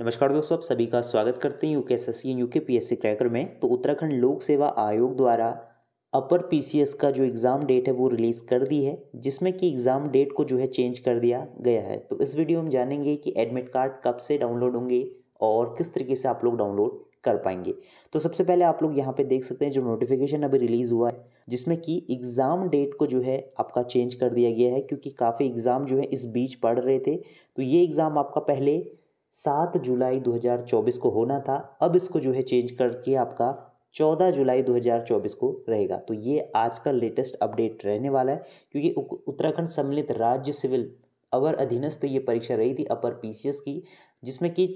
नमस्कार दोस्तों आप सभी का स्वागत करते हैं UK S S C UK P S C cracker में तो उत्तराखंड लोक सेवा आयोग द्वारा अपर पीसीएस का जो एग्ज़ाम डेट है वो रिलीज़ कर दी है जिसमें कि एग्ज़ाम डेट को जो है चेंज कर दिया गया है तो इस वीडियो में जानेंगे कि एडमिट कार्ड कब से डाउनलोड होंगे और किस तरीके से आप लोग डाउनलोड कर पाएंगे तो सबसे पहले आप लोग यहाँ पे देख सकते हैं जो नोटिफिकेशन अभी रिलीज़ हुआ है जिसमें कि एग्ज़ाम डेट को जो है आपका चेंज कर दिया गया है क्योंकि काफ़ी एग्ज़ाम जो है इस बीच पढ़ रहे थे तो ये एग्ज़ाम आपका पहले सात जुलाई 2024 को होना था अब इसको जो है चेंज करके आपका चौदह जुलाई 2024 को रहेगा तो ये आज का लेटेस्ट अपडेट रहने वाला है क्योंकि उत्तराखंड सम्मिलित राज्य सिविल अवर अधीनस्थ ये परीक्षा रही थी अपर पीसीएस की जिसमें कि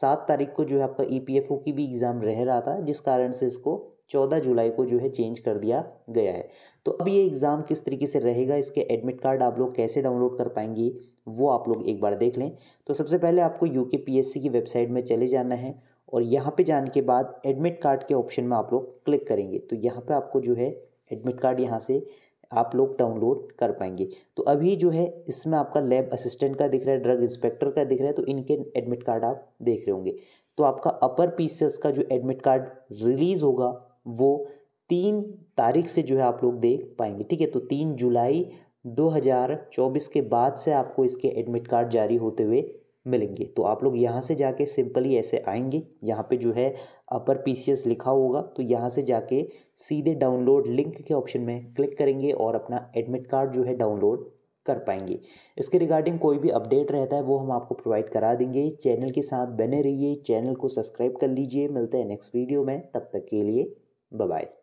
सात तारीख को जो है आपका ईपीएफओ e की भी एग्ज़ाम रह रहा था जिस कारण से इसको चौदह जुलाई को जो है चेंज कर दिया गया है तो अब ये एग्ज़ाम किस तरीके से रहेगा इसके एडमिट कार्ड आप लोग कैसे डाउनलोड कर पाएंगे वो आप लोग एक बार देख लें तो सबसे पहले आपको यू के की वेबसाइट में चले जाना है और यहाँ पे जाने के बाद एडमिट कार्ड के ऑप्शन में आप लोग क्लिक करेंगे तो यहाँ पे आपको जो है एडमिट कार्ड यहाँ से आप लोग डाउनलोड कर पाएंगे तो अभी जो है इसमें आपका लैब असिस्टेंट का दिख रहा है ड्रग इंस्पेक्टर का दिख रहा है तो इनके एडमिट कार्ड आप देख रहे होंगे तो आपका अपर पीसीएस का जो एडमिट कार्ड रिलीज़ होगा वो तीन तारीख से जो है आप लोग देख पाएंगे ठीक है तो तीन जुलाई 2024 के बाद से आपको इसके एडमिट कार्ड जारी होते हुए मिलेंगे तो आप लोग यहाँ से जाके सिंपली ऐसे आएंगे यहाँ पे जो है अपर पीसीएस लिखा होगा तो यहाँ से जाके सीधे डाउनलोड लिंक के ऑप्शन में क्लिक करेंगे और अपना एडमिट कार्ड जो है डाउनलोड कर पाएंगे इसके रिगार्डिंग कोई भी अपडेट रहता है वो हम आपको प्रोवाइड करा देंगे चैनल के साथ बने रहिए चैनल को सब्सक्राइब कर लीजिए मिलते हैं नेक्स्ट वीडियो में तब तक के लिए Bye bye.